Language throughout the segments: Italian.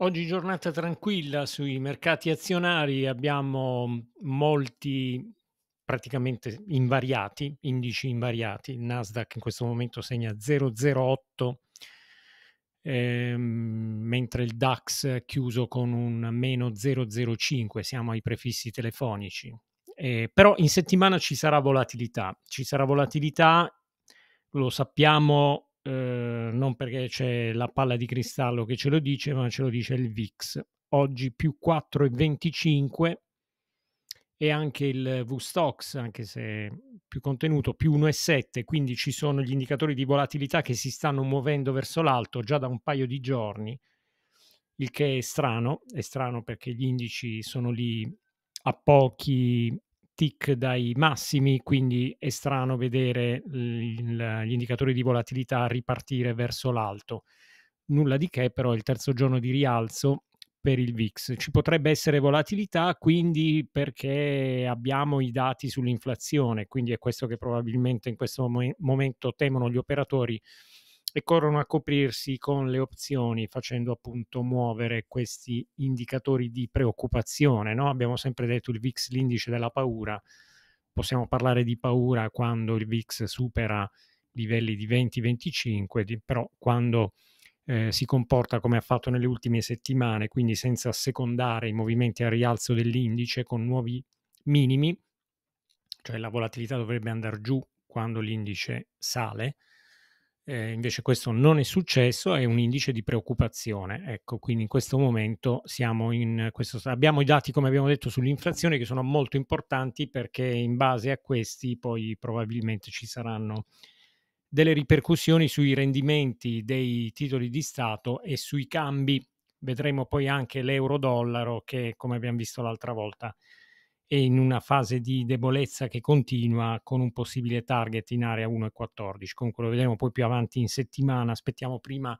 Oggi giornata tranquilla sui mercati azionari, abbiamo molti praticamente invariati, indici invariati, il Nasdaq in questo momento segna 008 ehm, mentre il DAX è chiuso con un meno 005, siamo ai prefissi telefonici. Eh, però in settimana ci sarà volatilità, ci sarà volatilità, lo sappiamo Ehm, non perché c'è la palla di cristallo che ce lo dice, ma ce lo dice il VIX. Oggi più 4,25 e anche il VSTOX, anche se più contenuto, più 1,7, quindi ci sono gli indicatori di volatilità che si stanno muovendo verso l'alto già da un paio di giorni, il che è strano, è strano perché gli indici sono lì a pochi tick dai massimi, quindi è strano vedere il, gli indicatori di volatilità ripartire verso l'alto. Nulla di che però il terzo giorno di rialzo per il VIX. Ci potrebbe essere volatilità, quindi perché abbiamo i dati sull'inflazione, quindi è questo che probabilmente in questo mom- momento temono gli operatori e corrono a coprirsi con le opzioni facendo appunto muovere questi indicatori di preoccupazione. No? Abbiamo sempre detto il VIX l'indice della paura, possiamo parlare di paura quando il VIX supera livelli di 20-25, però quando eh, si comporta come ha fatto nelle ultime settimane, quindi senza assecondare i movimenti a rialzo dell'indice con nuovi minimi, cioè la volatilità dovrebbe andare giù quando l'indice sale, eh, invece questo non è successo, è un indice di preoccupazione. Ecco, quindi in questo momento in questo, abbiamo i dati, come abbiamo detto, sull'inflazione che sono molto importanti perché in base a questi poi probabilmente ci saranno delle ripercussioni sui rendimenti dei titoli di Stato e sui cambi. Vedremo poi anche l'euro-dollaro che, come abbiamo visto l'altra volta, e in una fase di debolezza che continua con un possibile target in area 1,14. Comunque lo vedremo poi più avanti in settimana. Aspettiamo prima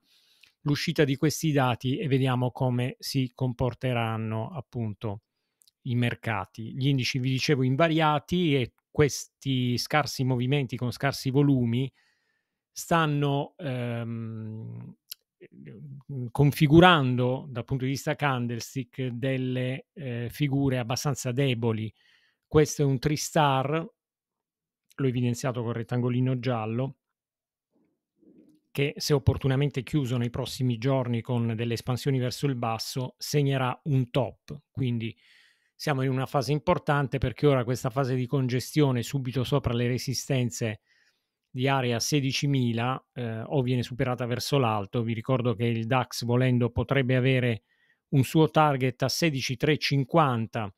l'uscita di questi dati e vediamo come si comporteranno appunto i mercati. Gli indici, vi dicevo, invariati e questi scarsi movimenti con scarsi volumi stanno ehm, Ehm, configurando dal punto di vista candlestick delle eh, figure abbastanza deboli. Questo è un 3 star, l'ho evidenziato col rettangolino giallo, che se opportunamente chiuso nei prossimi giorni con delle espansioni verso il basso segnerà un top. Quindi siamo in una fase importante perché ora questa fase di congestione subito sopra le resistenze di area 16.000 eh, o viene superata verso l'alto. Vi ricordo che il DAX volendo potrebbe avere un suo target a 16.350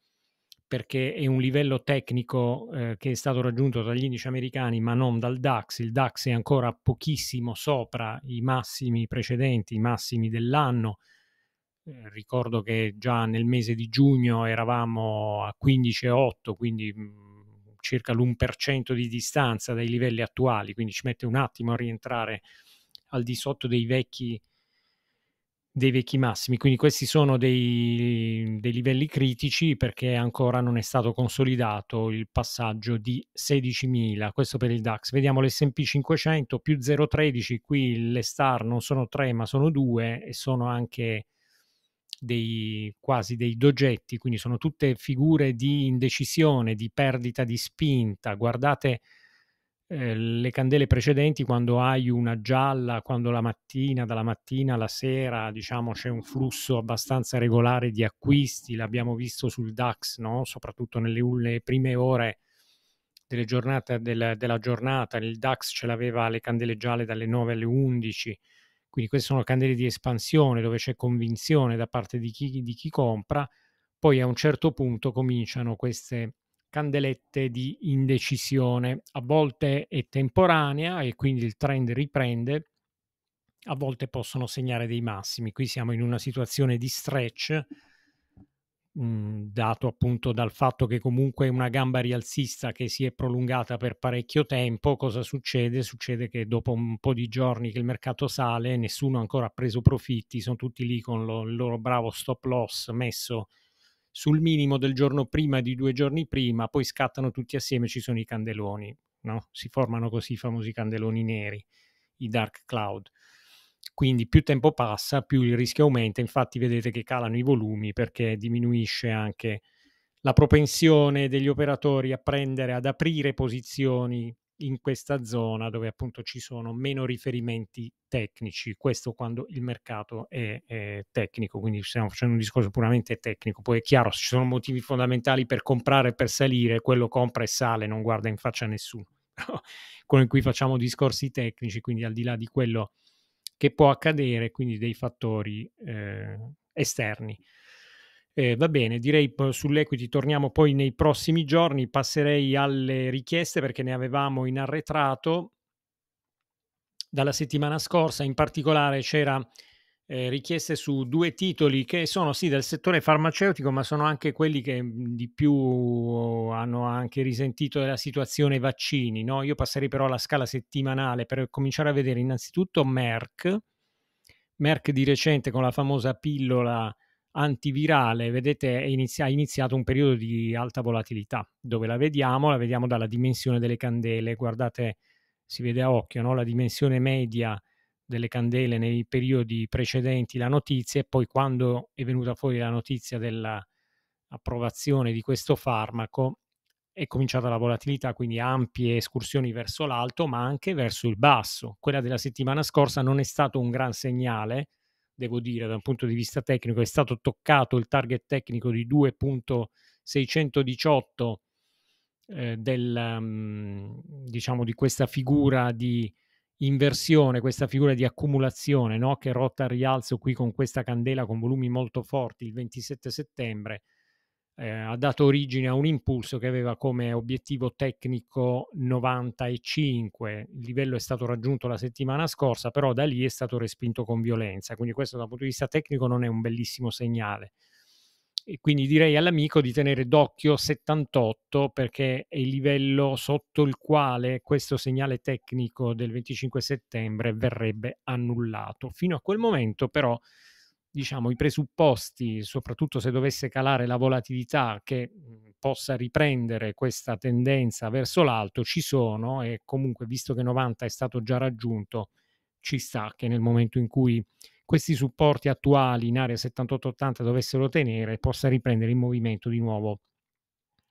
perché è un livello tecnico eh, che è stato raggiunto dagli indici americani ma non dal DAX. Il DAX è ancora pochissimo sopra i massimi precedenti, i massimi dell'anno. Eh, ricordo che già nel mese di giugno eravamo a 15,8, quindi mm, circa l'1% di distanza dai livelli attuali, quindi ci mette un attimo a rientrare al di sotto dei vecchi, dei vecchi massimi. Quindi questi sono dei, dei, livelli critici perché ancora non è stato consolidato il passaggio di 16.000. Questo per il DAX. Vediamo l'SP 500 più 0,13. Qui le star non sono 3 ma sono 2 e sono anche dei, quasi dei dogetti, quindi sono tutte figure di indecisione, di perdita di spinta. Guardate eh, le candele precedenti quando hai una gialla, quando la mattina, dalla mattina alla sera, diciamo c'è un flusso abbastanza regolare di acquisti, l'abbiamo visto sul DAX, no? soprattutto nelle, nelle prime ore delle giornate, del, della giornata, il DAX ce l'aveva le candele gialle dalle 9 alle 11 quindi queste sono candele di espansione dove c'è convinzione da parte di chi, di chi compra, poi a un certo punto cominciano queste candelette di indecisione. A volte è temporanea e quindi il trend riprende, a volte possono segnare dei massimi. Qui siamo in una situazione di stretch Mhmm, dato appunto dal fatto che comunque è una gamba rialzista che si è prolungata per parecchio tempo, cosa succede? Succede che dopo un po' di giorni che il mercato sale, nessuno ancora ha preso profitti, sono tutti lì con lo, il loro bravo stop loss messo sul minimo del giorno prima di due giorni prima, poi scattano tutti assieme, ci sono i candeloni, no? si formano così i famosi candeloni neri, i dark cloud quindi più tempo passa, più il rischio aumenta, infatti vedete che calano i volumi perché diminuisce anche la propensione degli operatori a prendere, ad aprire posizioni in questa zona dove appunto ci sono meno riferimenti tecnici, questo quando il mercato è, è, tecnico, quindi stiamo facendo un discorso puramente tecnico, poi è chiaro, se ci sono motivi fondamentali per comprare e per salire, quello compra e sale, non guarda in faccia a nessuno, con cui facciamo discorsi tecnici, quindi al di là di quello che può accadere, quindi dei fattori eh, esterni. Eh, va bene, direi sull'equity torniamo poi nei prossimi giorni, passerei alle richieste perché ne avevamo in arretrato dalla settimana scorsa, in particolare c'era eh, richieste su due titoli che sono sì del settore farmaceutico, ma sono anche quelli che mm, di più oh, hanno anche risentito della situazione vaccini. No? Io passerei però alla scala settimanale per cominciare a vedere innanzitutto Merck, Merck di recente con la famosa pillola antivirale, vedete, inizia- ha iniziato un periodo di alta volatilità. Dove la vediamo? La vediamo dalla dimensione delle candele. Guardate, si vede a occhio, no? la dimensione media delle candele nei periodi precedenti la notizia e poi quando è venuta fuori la notizia dell'approvazione di questo farmaco è cominciata la volatilità, quindi ampie escursioni verso l'alto ma anche verso il basso. Quella della settimana scorsa non è stato un gran segnale, devo dire, da un punto di vista tecnico, è stato toccato il target tecnico di 2.618 eh, del, mm, diciamo, di questa figura di inversione, questa figura di accumulazione no? che rotta al rialzo qui con questa candela con volumi molto forti il 27 settembre, eh, ha dato origine a un impulso che aveva come obiettivo tecnico 95. Il livello è stato raggiunto la settimana scorsa, però da lì è stato respinto con violenza. Quindi questo dal punto di vista tecnico non è un bellissimo segnale. E quindi direi all'amico di tenere d'occhio 78 perché è il livello sotto il quale questo segnale tecnico del 25 settembre verrebbe annullato. Fino a quel momento però diciamo i presupposti, soprattutto se dovesse calare la volatilità che mm, possa riprendere questa tendenza verso l'alto ci sono e comunque visto che 90 è stato già raggiunto ci sta che nel momento in cui questi supporti attuali in area 78-80 dovessero tenere, possa riprendere il movimento di nuovo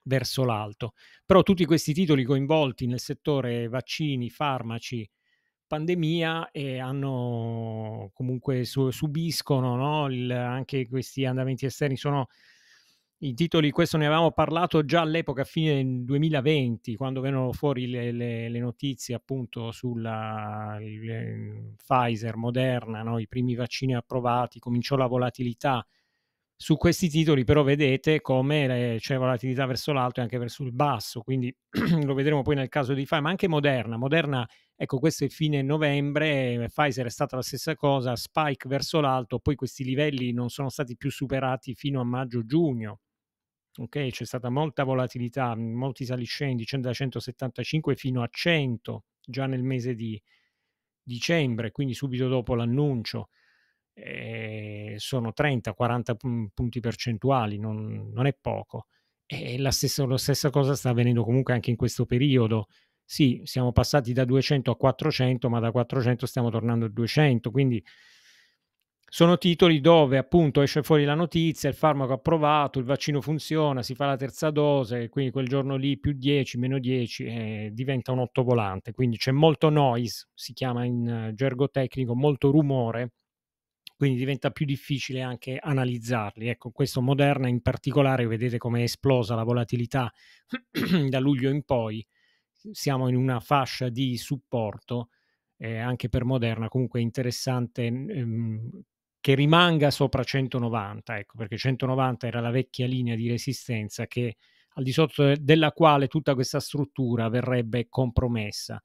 verso l'alto. Però tutti questi titoli coinvolti nel settore vaccini, farmaci, pandemia e eh, hanno comunque su, subiscono no, il, anche questi andamenti esterni sono i titoli, questo ne avevamo parlato già all'epoca, a fine 2020, quando vennero fuori le, le, le notizie appunto sulla le, Pfizer, Moderna, no? i primi vaccini approvati, cominciò la volatilità. Su questi titoli però vedete come c'è volatilità verso l'alto e anche verso il basso, quindi lo vedremo poi nel caso di Pfizer, ma anche Moderna. Moderna, ecco, questo è fine novembre, Pfizer è stata la stessa cosa, spike verso l'alto, poi questi livelli non sono stati più superati fino a maggio-giugno ok? C'è stata molta volatilità, mhmm, molti sali saliscendi, da 175 fino a 100 già nel mese di dicembre, quindi subito dopo l'annuncio. Eh, sono 30-40 mhmm, punti percentuali, non, non è poco. E la stessa, la stessa, cosa sta avvenendo comunque anche in questo periodo. Sì, siamo passati da 200 a 400, ma da 400 stiamo tornando a 200, quindi sono titoli dove appunto esce fuori la notizia, il farmaco approvato, il vaccino funziona, si fa la terza dose, quindi quel giorno lì più 10, meno 10 eh, diventa un otto volante, quindi c'è molto noise, si chiama in eh, gergo tecnico, molto rumore, quindi diventa più difficile anche analizzarli. Ecco, questo Moderna in particolare, vedete come è esplosa la volatilità da luglio in poi, siamo in una fascia di supporto eh, anche per Moderna, comunque interessante mm, ehm, che rimanga sopra 190, ecco, perché 190 era la vecchia linea di resistenza che, al di sotto della quale tutta questa struttura verrebbe compromessa.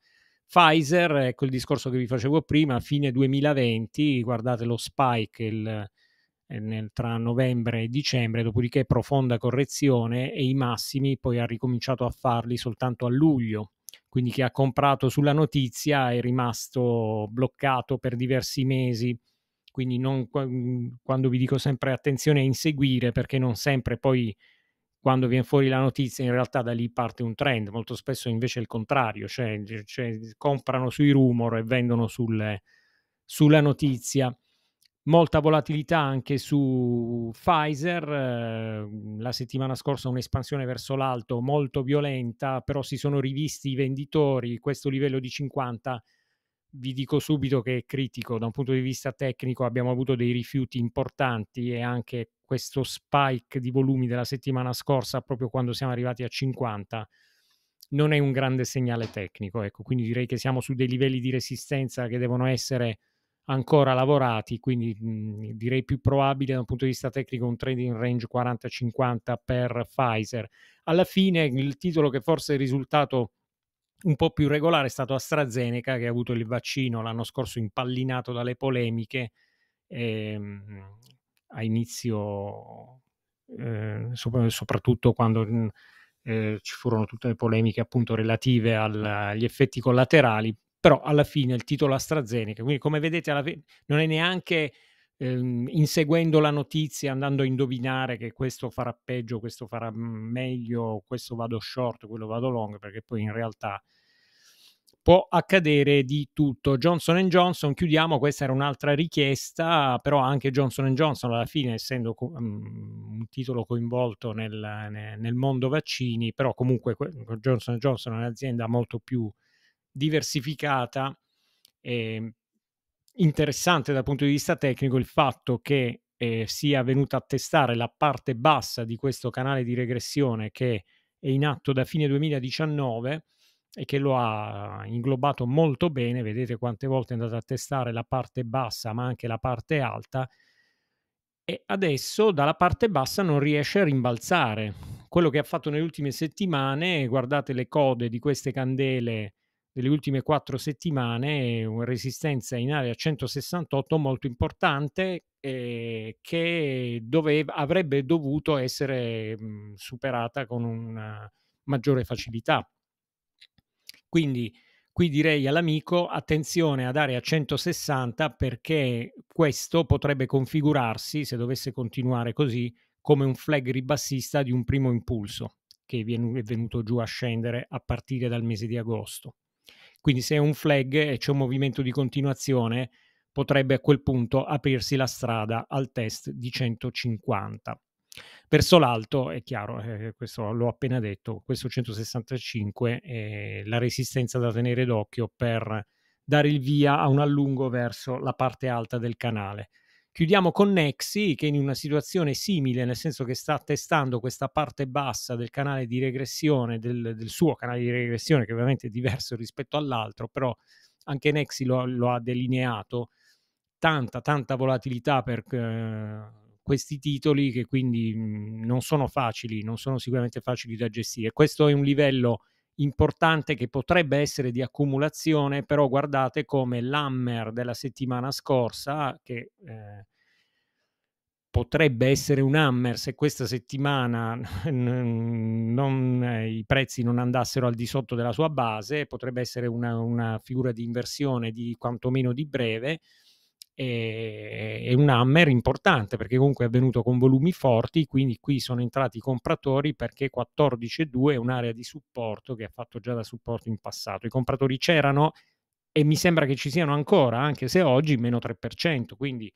Pfizer, ecco il discorso che vi facevo prima, a fine 2020, guardate lo spike il, eh, nel, tra novembre e dicembre, dopodiché profonda correzione e i massimi poi ha ricominciato a farli soltanto a luglio. Quindi chi ha comprato sulla notizia è rimasto bloccato per diversi mesi quindi non, mhmm, quando vi dico sempre attenzione a inseguire perché non sempre poi quando viene fuori la notizia in realtà da lì parte un trend, molto spesso invece è il contrario, cioè, cioè, cioè comprano sui rumor e vendono sul, sulla notizia. Molta volatilità anche su Pfizer, ehm, la settimana scorsa un'espansione verso l'alto molto violenta, però si sono rivisti i venditori, questo livello di 50 vi dico subito che è critico da un punto di vista tecnico, abbiamo avuto dei rifiuti importanti e anche questo spike di volumi della settimana scorsa, proprio quando siamo arrivati a 50, non è un grande segnale tecnico. Ecco, quindi direi che siamo su dei livelli di resistenza che devono essere ancora lavorati, quindi mh, mhmm, direi più probabile da un punto di vista tecnico un trading range 40-50 per Pfizer. Alla fine il titolo che forse è risultato un po' più regolare è stato AstraZeneca che ha avuto il vaccino l'anno scorso impallinato dalle polemiche ehm, a inizio, eh, soprattutto quando eh, ci furono tutte le polemiche appunto relative al, agli effetti collaterali, però alla fine il titolo AstraZeneca, quindi come vedete alla fine non è neanche ehm, inseguendo la notizia, andando a indovinare che questo farà peggio, questo farà meglio, questo vado short, quello vado long, perché poi in realtà può accadere di tutto. Johnson Johnson, chiudiamo, questa era un'altra richiesta, però anche Johnson Johnson alla fine, essendo um, un titolo coinvolto nel, nel, mondo vaccini, però comunque Johnson Johnson è un'azienda molto più diversificata e ehm, interessante dal punto di vista tecnico il fatto che eh, sia venuta a testare la parte bassa di questo canale di regressione che è in atto da fine 2019 e che lo ha inglobato molto bene, vedete quante volte è andato a testare la parte bassa ma anche la parte alta e adesso dalla parte bassa non riesce a rimbalzare. Quello che ha fatto nelle ultime settimane, guardate le code di queste candele delle ultime quattro settimane, una resistenza in area 168 molto importante eh, che doveva, avrebbe dovuto essere mh, mm, superata con una maggiore facilità. Quindi qui direi all'amico attenzione ad area 160 perché questo potrebbe configurarsi, se dovesse continuare così, come un flag ribassista di un primo impulso che è venuto giù a scendere a partire dal mese di agosto. Quindi se è un flag e c'è un movimento di continuazione, potrebbe a quel punto aprirsi la strada al test di 150. Verso l'alto, è chiaro, eh, eh, questo l'ho appena detto, questo 165 è la resistenza da tenere d'occhio per dare il via a un allungo verso la parte alta del canale. Chiudiamo con Nexi che in una situazione simile, nel senso che sta testando questa parte bassa del canale di regressione, del, del suo canale di regressione, che ovviamente è diverso rispetto all'altro, però anche Nexi lo, lo ha delineato, tanta, tanta volatilità per eh, questi titoli che quindi mh, mm, non sono facili, non sono sicuramente facili da gestire. Questo è un livello importante che potrebbe essere di accumulazione, però guardate come l'hammer della settimana scorsa, che eh, potrebbe essere un hammer se questa settimana non, eh, i prezzi non andassero al di sotto della sua base, potrebbe essere una, una figura di inversione di quantomeno di breve, è, un hammer importante perché comunque è avvenuto con volumi forti, quindi qui sono entrati i compratori perché 14.2 è un'area di supporto che ha fatto già da supporto in passato. I compratori c'erano e mi sembra che ci siano ancora, anche se oggi meno 3%, quindi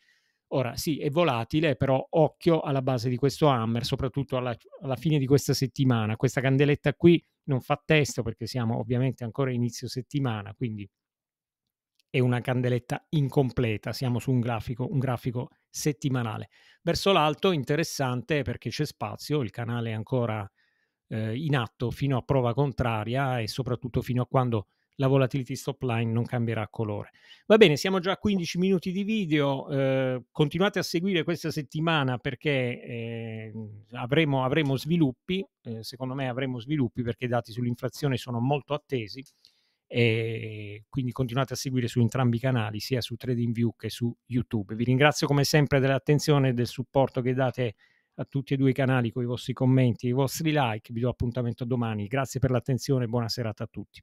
ora sì, è volatile, però occhio alla base di questo hammer, soprattutto alla, alla fine di questa settimana. Questa candeletta qui non fa testo perché siamo ovviamente ancora inizio settimana, quindi è una candeletta incompleta, siamo su un grafico, un grafico settimanale. Verso l'alto interessante perché c'è spazio, il canale è ancora eh, in atto fino a prova contraria e soprattutto fino a quando la volatility stop line non cambierà colore. Va bene, siamo già a 15 minuti di video, eh, continuate a seguire questa settimana perché eh, avremo, avremo, sviluppi, eh, secondo me avremo sviluppi perché i dati sull'inflazione sono molto attesi e quindi continuate a seguire su entrambi i canali, sia su TradingView che su YouTube. Vi ringrazio come sempre dell'attenzione e del supporto che date a tutti e due i canali con i vostri commenti, e i vostri like. Vi do appuntamento domani. Grazie per l'attenzione e buona serata a tutti.